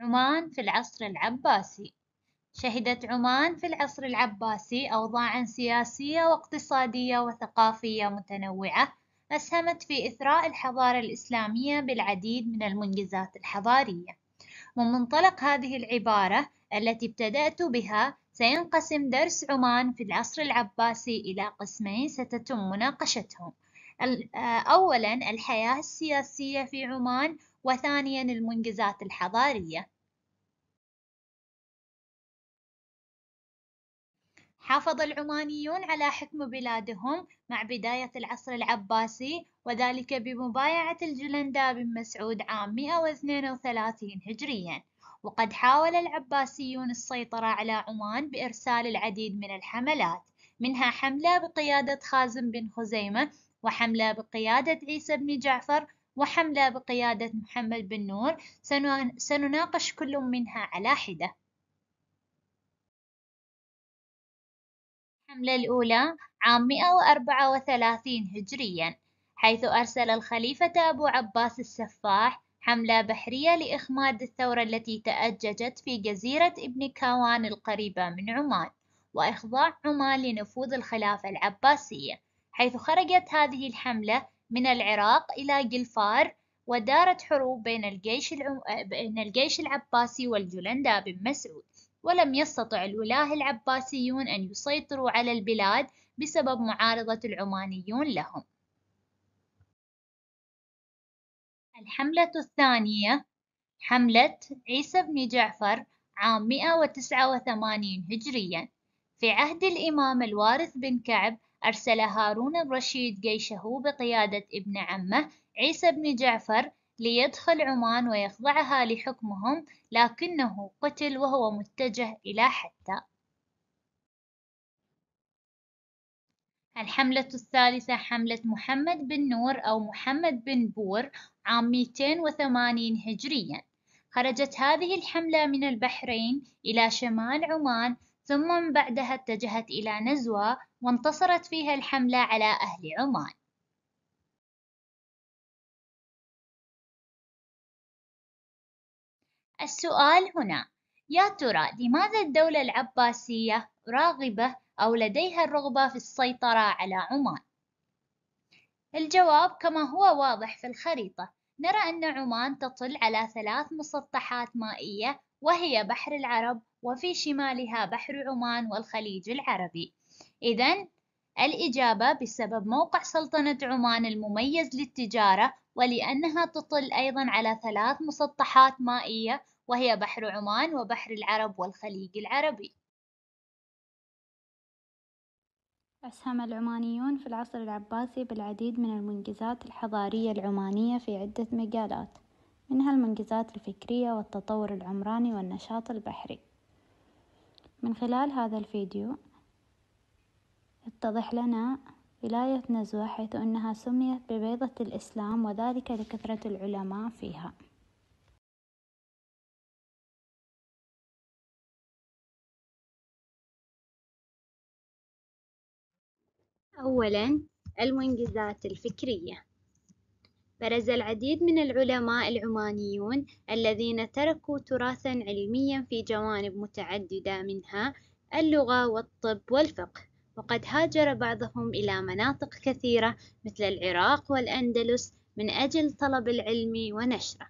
عمان في العصر العباسي شهدت عمان في العصر العباسي أوضاعًا سياسية واقتصادية وثقافية متنوعة أسهمت في إثراء الحضارة الإسلامية بالعديد من المنجزات الحضارية. من منطلق هذه العبارة التي ابتدأت بها سينقسم درس عمان في العصر العباسي إلى قسمين ستتم مناقشتهم آه، أولا الحياة السياسية في عمان وثانيا المنجزات الحضارية حافظ العمانيون على حكم بلادهم مع بداية العصر العباسي وذلك بمبايعة الجلنداب بن مسعود عام 132 هجرياً وقد حاول العباسيون السيطرة على عمان بإرسال العديد من الحملات منها حملة بقيادة خازم بن خزيمة وحملة بقيادة عيسى بن جعفر وحملة بقيادة محمد بن نور سنناقش كل منها على حدة الحملة الأولى عام 134 هجريا حيث أرسل الخليفة أبو عباس السفاح حملة بحرية لإخماد الثورة التي تأججت في جزيرة ابن كاوان القريبة من عمان وإخضاع عمان لنفوذ الخلافة العباسية حيث خرجت هذه الحملة من العراق إلى جلفار ودارت حروب بين الجيش, العم... بين الجيش العباسي والجولندا بن مسعود ولم يستطع الولاة العباسيون أن يسيطروا على البلاد بسبب معارضة العمانيون لهم الحملة الثانية حملة عيسى بن جعفر عام 189 هجريا في عهد الإمام الوارث بن كعب أرسل هارون الرشيد جيشه بقيادة ابن عمه عيسى بن جعفر ليدخل عمان ويخضعها لحكمهم لكنه قتل وهو متجه إلى حتى الحملة الثالثة حملة محمد بن نور أو محمد بن بور عام 280 هجرياً خرجت هذه الحملة من البحرين إلى شمال عمان ثم بعدها اتجهت إلى نزوة وانتصرت فيها الحملة على أهل عمان السؤال هنا يا ترى لماذا الدولة العباسية راغبة أو لديها الرغبة في السيطرة على عمان؟ الجواب كما هو واضح في الخريطة نرى أن عمان تطل على ثلاث مسطحات مائية وهي بحر العرب وفي شمالها بحر عمان والخليج العربي إذا الإجابة بسبب موقع سلطنة عمان المميز للتجارة ولأنها تطل أيضا على ثلاث مسطحات مائية وهي بحر عمان وبحر العرب والخليج العربي أسهم العمانيون في العصر العباسي بالعديد من المنجزات الحضارية العمانية في عدة مجالات منها المنجزات الفكرية والتطور العمراني والنشاط البحري من خلال هذا الفيديو اتضح لنا ولاية نزوة حيث أنها سميت ببيضة الإسلام وذلك لكثرة العلماء فيها أولاً المنجزات الفكرية برز العديد من العلماء العمانيون الذين تركوا تراثاً علمياً في جوانب متعددة منها اللغة والطب والفقه وقد هاجر بعضهم إلى مناطق كثيرة مثل العراق والأندلس من أجل طلب العلم ونشره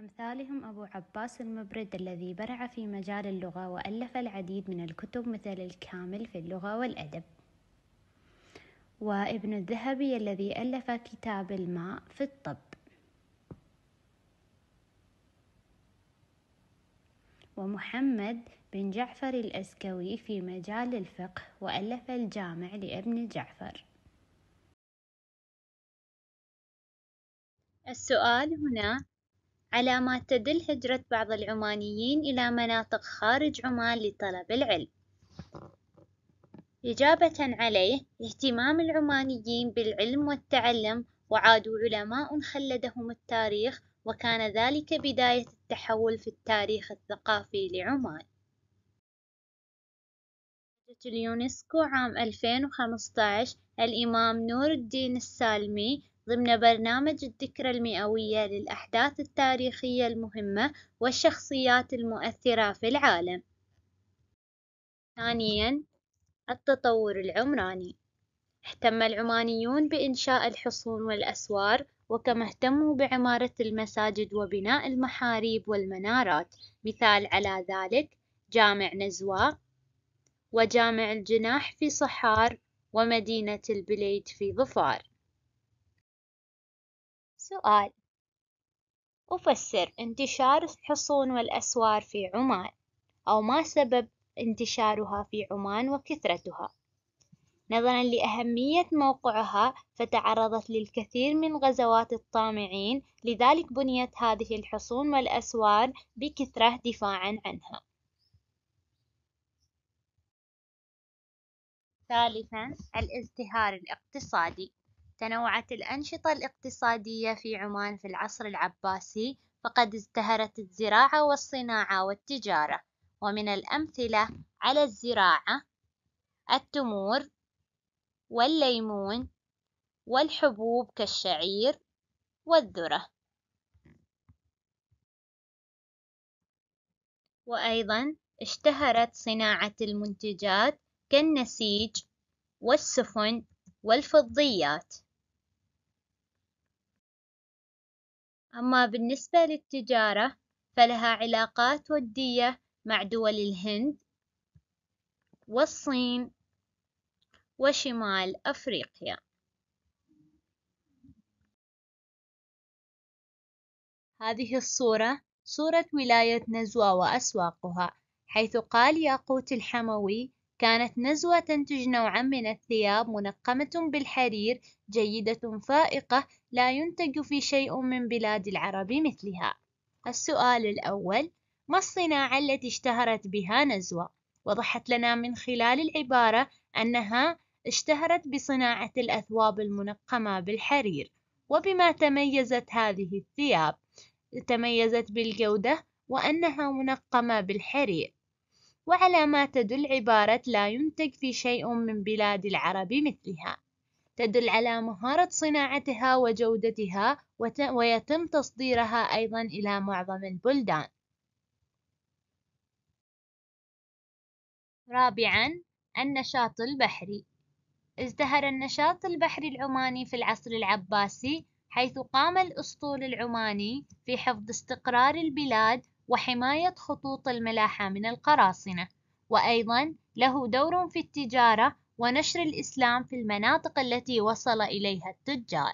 أمثالهم أبو عباس المبرد الذي برع في مجال اللغة وألف العديد من الكتب مثل الكامل في اللغة والأدب وابن الذهبي الذي ألف كتاب الماء في الطب ومحمد بن جعفر الأسكوي في مجال الفقه وألف الجامع لابن جعفر السؤال هنا على ما تدل هجرة بعض العمانيين إلى مناطق خارج عمان لطلب العلم إجابة عليه اهتمام العمانيين بالعلم والتعلم وعادوا علماء خلدهم التاريخ وكان ذلك بداية التحول في التاريخ الثقافي لعمان أفادت اليونسكو عام 2015 الإمام نور الدين السالمي ضمن برنامج الذكرى المئوية للأحداث التاريخية المهمة والشخصيات المؤثرة في العالم. ثانياً، التطور العمراني اهتم العمانيون بإنشاء الحصون والأسوار وكما اهتموا بعمارة المساجد وبناء المحاريب والمنارات مثال على ذلك جامع نزوة وجامع الجناح في صحار ومدينة البليد في ظفار سؤال أفسر انتشار الحصون والأسوار في عمان أو ما سبب انتشارها في عمان وكثرتها نظرا لأهمية موقعها فتعرضت للكثير من غزوات الطامعين لذلك بنيت هذه الحصون والأسوار بكثرة دفاعا عنها ثالثا الازدهار الاقتصادي تنوعت الأنشطة الاقتصادية في عمان في العصر العباسي فقد ازدهرت الزراعة والصناعة والتجارة ومن الأمثلة على الزراعة التمور والليمون والحبوب كالشعير والذرة وأيضا اشتهرت صناعة المنتجات كالنسيج والسفن والفضيات أما بالنسبة للتجارة فلها علاقات ودية مع دول الهند والصين وشمال أفريقيا هذه الصورة صورة ولاية نزوى وأسواقها حيث قال ياقوت الحموي كانت نزوة تنتج نوعا من الثياب منقمة بالحرير جيدة فائقة لا ينتج في شيء من بلاد العرب مثلها السؤال الأول ما الصناعة التي اشتهرت بها نزوة؟ وضحت لنا من خلال العبارة أنها اشتهرت بصناعة الأثواب المنقمة بالحرير وبما تميزت هذه الثياب تميزت بالجودة وأنها منقمة بالحرير وعلى ما تدل عبارة لا ينتج في شيء من بلاد العرب مثلها تدل على مهارة صناعتها وجودتها وت... ويتم تصديرها أيضا إلى معظم البلدان رابعا النشاط البحري ازدهر النشاط البحري العماني في العصر العباسي حيث قام الأسطول العماني في حفظ استقرار البلاد وحماية خطوط الملاحة من القراصنة وأيضا له دور في التجارة ونشر الإسلام في المناطق التي وصل إليها التجار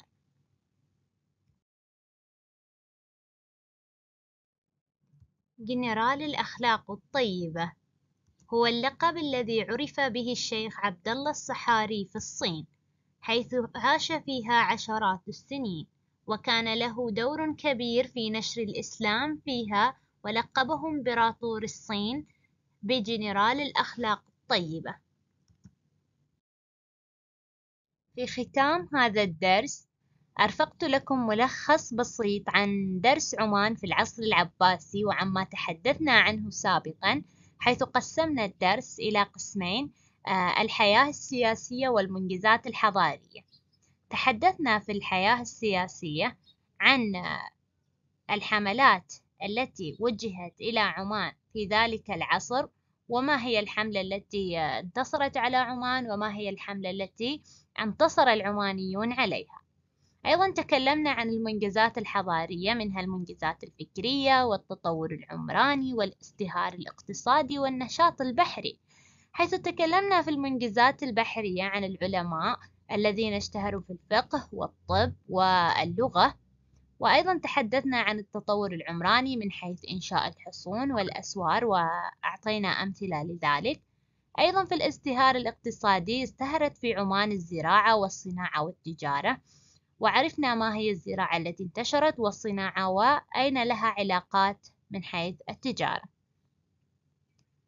جنرال الأخلاق الطيبة هو اللقب الذي عرف به الشيخ عبد الله الصحاري في الصين حيث عاش فيها عشرات السنين وكان له دور كبير في نشر الإسلام فيها ولقبهم إمبراطور الصين بجنرال الأخلاق الطيبة في ختام هذا الدرس أرفقت لكم ملخص بسيط عن درس عمان في العصر العباسي وعما تحدثنا عنه سابقا حيث قسمنا الدرس إلى قسمين آه، الحياة السياسية والمنجزات الحضارية تحدثنا في الحياة السياسية عن آه، الحملات التي وجهت إلى عمان في ذلك العصر وما هي الحملة التي انتصرت على عمان وما هي الحملة التي انتصر العمانيون عليها أيضا تكلمنا عن المنجزات الحضارية منها المنجزات الفكرية والتطور العمراني والازدهار الاقتصادي والنشاط البحري حيث تكلمنا في المنجزات البحرية عن العلماء الذين اشتهروا في الفقه والطب واللغة وأيضا تحدثنا عن التطور العمراني من حيث إنشاء الحصون والأسوار وأعطينا أمثلة لذلك أيضا في الازدهار الاقتصادي ازدهرت في عمان الزراعة والصناعة والتجارة وعرفنا ما هي الزراعة التي انتشرت والصناعة وأين لها علاقات من حيث التجارة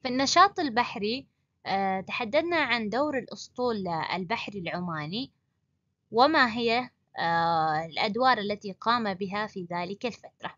في النشاط البحري آه، تحدثنا عن دور الأسطول البحري العماني وما هي آه، الأدوار التي قام بها في ذلك الفترة